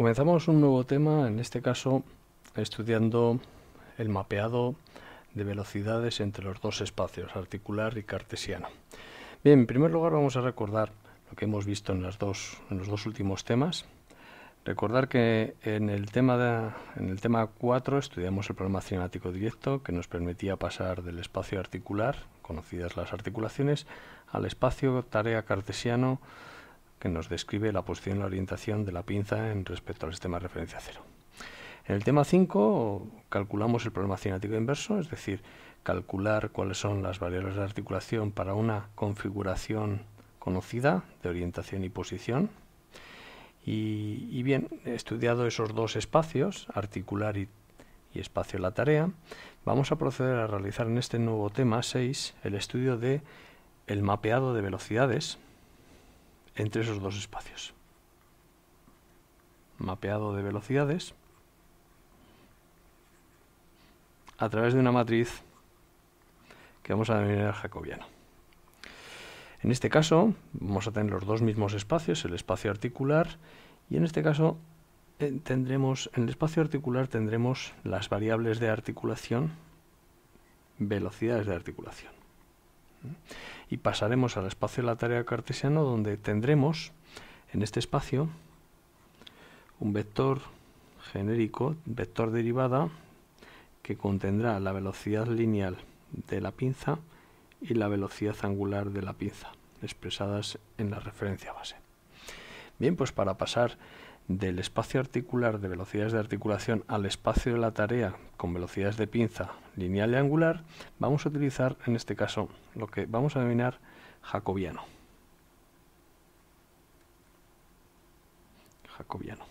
Comenzamos un nuevo tema, en este caso estudiando el mapeado de velocidades entre los dos espacios, articular y cartesiano. Bien, en primer lugar vamos a recordar lo que hemos visto en, las dos, en los dos últimos temas. Recordar que en el tema en el tema 4 estudiamos el problema cinemático directo que nos permitía pasar del espacio articular, conocidas las articulaciones, al espacio tarea cartesiano que nos describe la posición y la orientación de la pinza en respecto al sistema de referencia cero. En el tema 5 calculamos el problema cinético inverso, es decir, calcular cuáles son las variables de articulación para una configuración conocida de orientación y posición. Y, bien, estudiado esos dos espacios, articular y, espacio la tarea, vamos a proceder a realizar en este nuevo tema 6 el estudio de el mapeado de velocidades entre esos dos espacios. Mapeado de velocidades. A través de una matriz que vamos a denominar jacobiana. En este caso vamos a tener los dos mismos espacios, el espacio articular y en este caso eh, tendremos en el espacio articular tendremos las variables de articulación, velocidades de articulación. Y pasaremos al espacio de la tarea cartesiano donde tendremos en este espacio un vector genérico, vector derivada, que contendrá la velocidad lineal de la pinza y la velocidad angular de la pinza, expresadas en la referencia base. Bien, pues para pasar del espacio articular de velocidades de articulación al espacio de la tarea con velocidades de pinza lineal y angular, vamos a utilizar en este caso lo que vamos a denominar jacobiano. Jacobiano.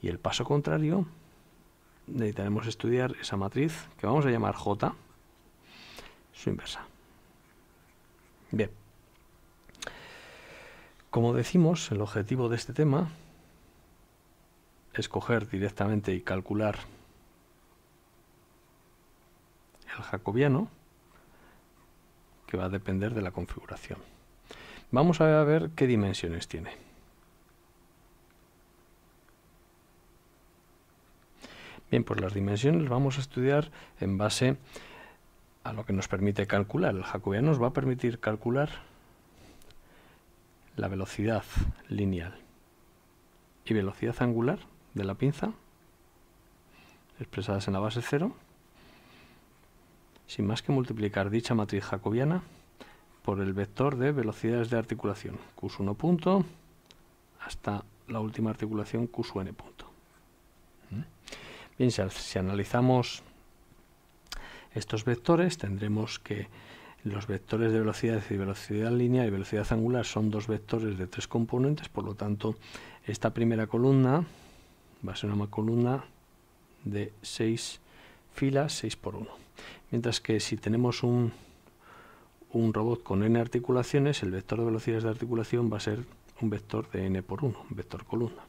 Y el paso contrario, necesitaremos estudiar esa matriz que vamos a llamar J, su inversa. Bien. Como decimos, el objetivo de este tema escoger directamente y calcular el jacobiano, que va a depender de la configuración. Vamos a ver qué dimensiones tiene. Bien, pues las dimensiones vamos a estudiar en base a lo que nos permite calcular. El jacobiano nos va a permitir calcular la velocidad lineal y velocidad angular de la pinza expresadas en la base 0, sin más que multiplicar dicha matriz jacobiana por el vector de velocidades de articulación, Q1 punto hasta la última articulación Qn punto. ¿Mm? Bien, si, analizamos estos vectores, tendremos que los vectores de velocidad y velocidad lineal y velocidad angular son dos vectores de tres componentes, por lo tanto, esta primera columna va a ser una columna de 6 filas 6 por 1 mientras que si tenemos un, un robot con n articulaciones el vector de velocidades de articulación va a ser un vector de n por 1 un vector columna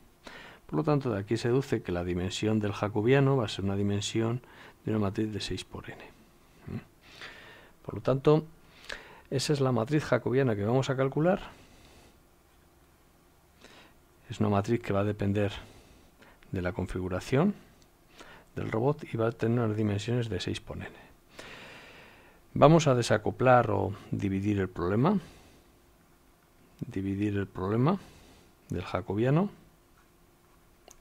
por lo tanto de aquí se deduce que la dimensión del jacobiano va a ser una dimensión de una matriz de 6 por n por lo tanto esa es la matriz jacobiana que vamos a calcular es una matriz que va a depender de la configuración del robot y va a tener unas dimensiones de 6 por Vamos a desacoplar o dividir el problema. Dividir el problema del jacobiano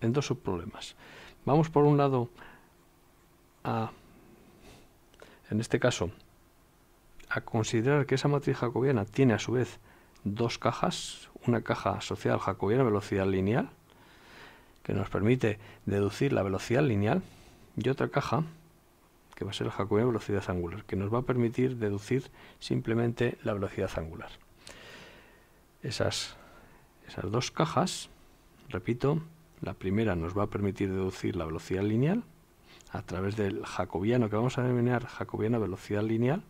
en dos subproblemas. Vamos por un lado a, en este caso, a considerar que esa matriz jacobiana tiene a su vez dos cajas, una caja asociada al Jacobiano, velocidad lineal que nos permite deducir la velocidad lineal, y otra caja, que va a ser el Jacobiano velocidad angular, que nos va a permitir deducir simplemente la velocidad angular. Esas, esas dos cajas, repito, la primera nos va a permitir deducir la velocidad lineal a través del jacobiano que vamos a denominar jacobiano velocidad lineal,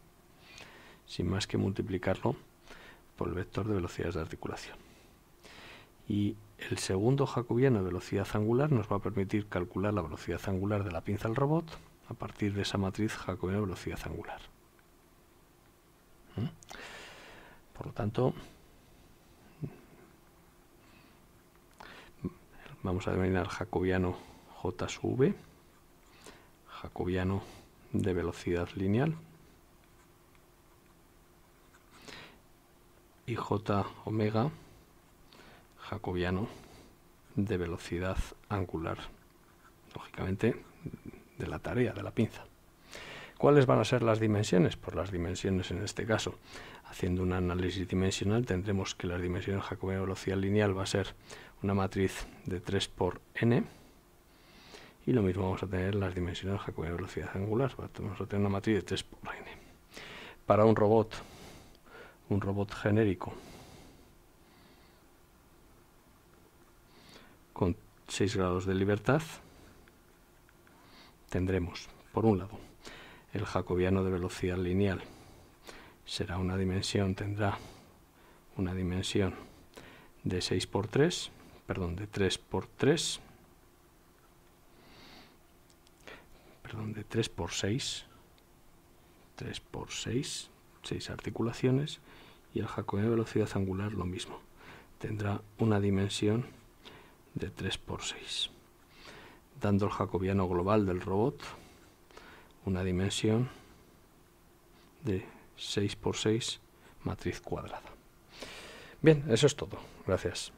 sin más que multiplicarlo por el vector de velocidades de articulación. Y el segundo jacobiano de velocidad angular nos va a permitir calcular la velocidad angular de la pinza del robot a partir de esa matriz jacobiana de velocidad angular. ¿Mm? Por lo tanto, vamos a denominar jacobiano J sub jacobiano de velocidad lineal, y J omega jacobiano de velocidad angular, lógicamente de la tarea, de la pinza. ¿Cuáles van a ser las dimensiones? por pues las dimensiones en este caso. Haciendo un análisis dimensional tendremos que las dimensiones jacobiana de velocidad lineal va a ser una matriz de 3 por n y lo mismo vamos a tener las dimensiones jacobiana de velocidad angular. Vamos a tener una matriz de 3 por n. Para un robot, un robot genérico 6 grados de libertad, tendremos, por un lado, el jacobiano de velocidad lineal. Será una dimensión, tendrá una dimensión de 6 por 3, perdón, de 3 por 3, perdón, de 3 por 6, 3 por 6, 6 articulaciones, y el jacobiano de velocidad angular lo mismo. Tendrá una dimensión de 3 por 6 dando el jacobiano global del robot una dimensión de 6x6 matriz cuadrada. Bien, eso es todo. Gracias.